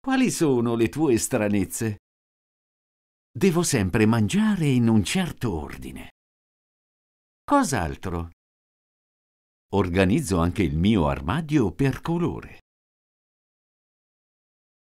Quali sono le tue stranezze? Devo sempre mangiare in un certo ordine. Cos'altro? Organizzo anche il mio armadio per colore.